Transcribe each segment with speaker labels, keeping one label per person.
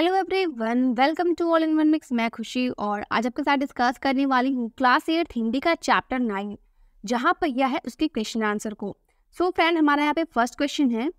Speaker 1: hello everyone welcome to all in one mix मैं खुशी और आज आपके साथ डिस्कस करने वाली हूँ क्लास एट हिंदी का चैप्टर नाइन जहाँ पर यह है उसके क्वेश्चन आंसर को सो so, फ्रेंड हमारा यहाँ पे फर्स्ट क्वेश्चन है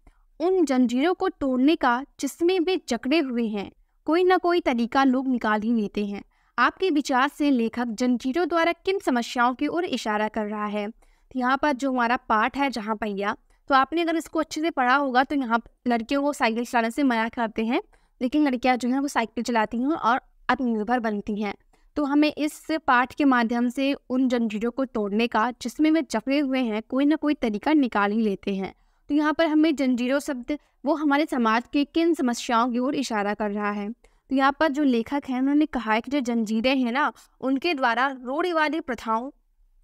Speaker 1: उन जंजीरों को तोड़ने का जिसमें वे जकड़े हुए हैं कोई ना कोई तरीका लोग निकाल ही लेते हैं आपके विचार से लेखक जंजीरों द्वारा किन समस्याओं की ओर इशारा कर रहा है तो यहाँ पर जो हमारा पार्ट है जहाँ पहिया तो आपने अगर इसको अच्छे से पढ़ा होगा तो यहाँ लड़कियों को साइकिल चलाने से मना करते हैं लेकिन लड़कियाँ जो हैं वो साइकिल चलाती हैं और आत्मनिर्भर बनती हैं तो हमें इस पाठ के माध्यम से उन जंजीरों को तोड़ने का जिसमें वे जकड़े हुए हैं कोई ना कोई तरीका निकाल ही लेते हैं तो यहाँ पर हमें जंजीरों शब्द वो हमारे समाज के किन समस्याओं की ओर इशारा कर रहा है तो यहाँ पर जो लेखक हैं उन्होंने कहा है कि जो जंजीरें हैं ना उनके द्वारा वाली प्रथाओं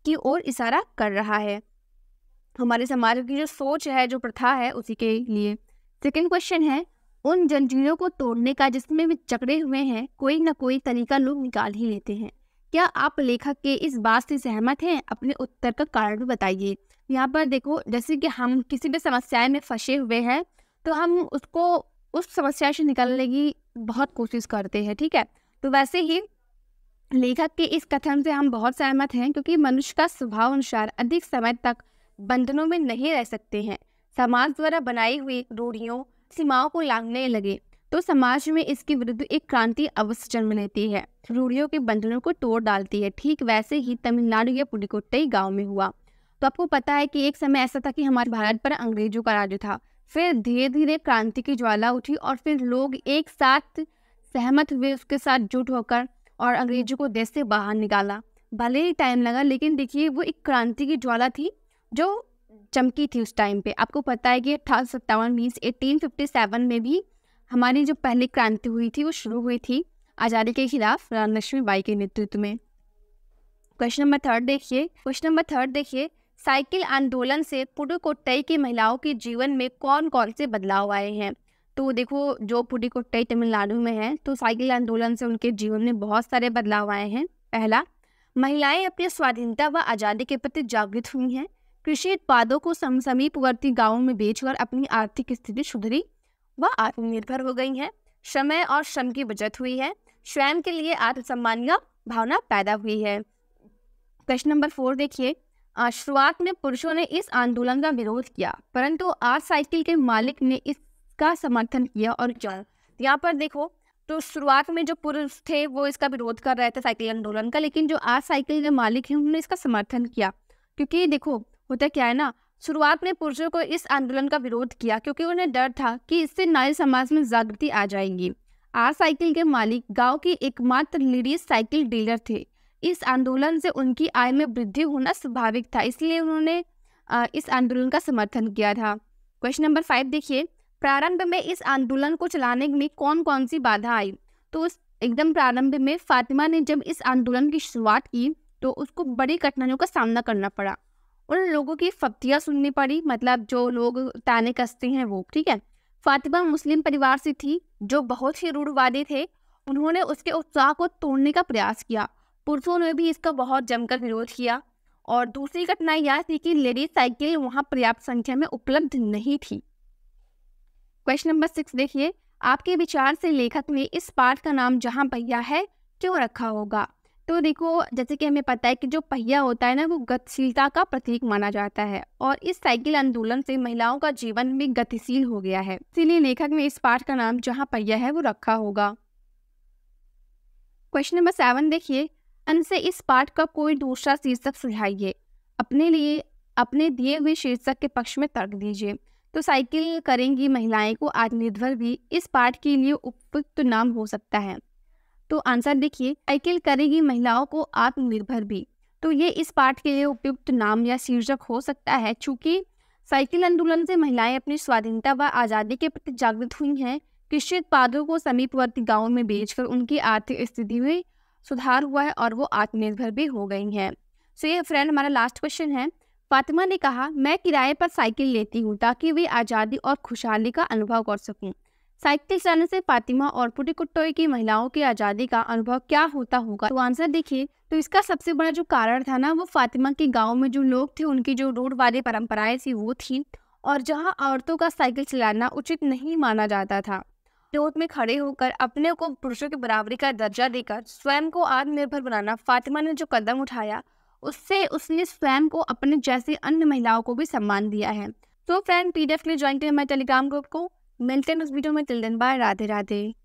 Speaker 1: की ओर इशारा कर रहा है हमारे समाज की जो सोच है जो प्रथा है उसी के लिए सेकेंड क्वेश्चन है उन जंजीरों को तोड़ने का जिसमें वे चकड़े हुए हैं कोई ना कोई तरीका लोग निकाल ही लेते हैं क्या आप लेखक के इस बात से सहमत हैं अपने उत्तर का कारण बताइए यहाँ पर देखो जैसे कि हम किसी भी समस्या में फंसे हुए हैं तो हम उसको उस समस्या से निकलने की बहुत कोशिश करते हैं ठीक है तो वैसे ही लेखक के इस कथन से हम बहुत सहमत हैं क्योंकि मनुष्य का स्वभाव अनुसार अधिक समय तक बंधनों में नहीं रह सकते हैं समाज द्वारा बनाई हुई रूढ़ियों सीमाओं को लांघने लगे तो समाज में इसके विरुद्ध एक क्रांति अवश्य जन्म लेती है रूढ़ियों के बंधनों को तोड़ डालती है ठीक वैसे ही तमिलनाडु या पुडुकोट्टई गाँव में हुआ तो आपको पता है कि एक समय ऐसा था कि हमारे भारत पर अंग्रेजों का राज्य था फिर धीरे धीरे क्रांति की ज्वाला उठी और फिर लोग एक साथ सहमत हुए उसके साथ जुट होकर और अंग्रेजों को देश से बाहर निकाला भले ही टाइम लगा लेकिन देखिए वो एक क्रांति की ज्वाला थी जो चमकी थी उस टाइम पे आपको पता है कि अठारह सत्तावन मीन्स एटीन फिफ्टी सेवन में भी हमारी जो पहली क्रांति हुई थी वो शुरू हुई थी आज़ादी के खिलाफ रामलक्ष्मी बाई के नेतृत्व में क्वेश्चन नंबर थर्ड देखिए क्वेश्चन नंबर थर्ड देखिए साइकिल आंदोलन से पुडुकोट्टई की महिलाओं के जीवन में कौन कौन से बदलाव आए हैं तो देखो जो पुडुकोट्टई तमिलनाडु में है तो साइकिल आंदोलन से उनके जीवन में बहुत सारे बदलाव आए हैं पहला महिलाएं अपनी स्वाधीनता व आज़ादी के प्रति जागृत हुई हैं कृषि उत्पादों को समीपवर्ती गाँवों में बेचकर अपनी आर्थिक स्थिति सुधरी व आत्मनिर्भर हो गई है समय और श्रम की बचत हुई है स्वयं के लिए आत्मसम्मान का भावना पैदा हुई है प्रश्न नंबर फोर देखिए शुरुआत में पुरुषों ने इस आंदोलन का विरोध किया परंतु आज साइकिल के मालिक ने इसका समर्थन किया और क्यों यहाँ पर देखो तो शुरुआत में जो पुरुष थे वो इसका विरोध कर रहे थे साइकिल आंदोलन का लेकिन जो आज साइकिल के मालिक हैं उन्होंने इसका समर्थन किया क्योंकि देखो होता क्या है ना शुरुआत में पुरुषों को इस आंदोलन का विरोध किया क्योंकि उन्हें डर था कि इससे नारी समाज में जागृति आ जाएगी आज साइकिल के मालिक गांव के एकमात्र लेडीज साइकिल डीलर थे इस आंदोलन से उनकी आय में वृद्धि होना स्वाभाविक था इसलिए उन्होंने इस आंदोलन का समर्थन किया था क्वेश्चन नंबर फाइव देखिए प्रारंभ में इस आंदोलन को चलाने में कौन कौन सी बाधा आई तो एकदम प्रारंभ में फातिमा ने जब इस आंदोलन की शुरुआत की तो उसको बड़ी कठिनाइयों का सामना करना पड़ा उन लोगों की फप्तियाँ सुननी पड़ी मतलब जो लोग ताने कसते हैं वो ठीक है फातिमा मुस्लिम परिवार से थी जो बहुत ही रूढ़वादी थे उन्होंने उसके उत्साह को तोड़ने का प्रयास किया पुरुषों ने भी इसका बहुत जमकर विरोध किया और दूसरी घटना यह थी कि लेडीज साइकिल वहाँ पर्याप्त संख्या में उपलब्ध नहीं थी क्वेश्चन नंबर सिक्स देखिए आपके विचार से लेखक ने इस पाठ का नाम जहाँ भैया है क्यों रखा होगा तो देखो जैसे कि हमें पता है कि जो पहिया होता है ना वो गतिशीलता का प्रतीक माना जाता है और इस साइकिल आंदोलन से महिलाओं का जीवन भी गतिशील हो गया है इसीलिए लेखक ने इस पाठ का नाम जहाँ पहिया है वो रखा होगा क्वेश्चन नंबर सेवन देखिए अन से इस पाठ का कोई दूसरा शीर्षक सुझाइए अपने लिए अपने दिए हुए शीर्षक के पक्ष में तर्क दीजिए तो साइकिल करेंगी महिलाएं को आत्मनिर्भर भी इस पाठ के लिए उपयुक्त नाम हो सकता है तो आंसर देखिए साइकिल करेगी महिलाओं को आत्मनिर्भर भी तो ये इस पाठ के लिए उपयुक्त नाम या शीर्षक हो सकता है चूंकि साइकिल आंदोलन से महिलाएं अपनी स्वाधीनता व आज़ादी के प्रति जागृत हुई हैं कृषि उत्पादों को समीपवर्ती गाँव में बेचकर उनकी आर्थिक स्थिति में सुधार हुआ है और वो आत्मनिर्भर भी हो गई हैं सो ये फ्रेंड हमारा लास्ट क्वेश्चन है फातिमा ने कहा मैं किराए पर साइकिल लेती हूँ ताकि वे आज़ादी और खुशहाली का अनुभव कर सकूँ साइकिल चलाने से फातिमा और पुटिकुट्टोई की महिलाओं की आज़ादी का अनुभव क्या होता होगा तो आंसर देखिए तो इसका सबसे बड़ा जो कारण था ना वो फातिमा के गांव में जो लोग थे उनकी जो रोड वाली परंपराएं थी वो थी और जहां औरतों का साइकिल चलाना उचित नहीं माना जाता था जोत में खड़े होकर अपने को पुरुषों की बराबरी का दर्जा देकर स्वयं को आत्मनिर्भर बनाना फातिमा ने जो कदम उठाया उससे उसने स्वयं को अपने जैसी अन्य महिलाओं को भी सम्मान दिया है तो फ्रेंड पीडीएफ के लिए ज्वाइन करें हमारे टेलीग्राम ग्रुप को मिलते हैं उस वीडियो में तिल दिन बाय राधे राधे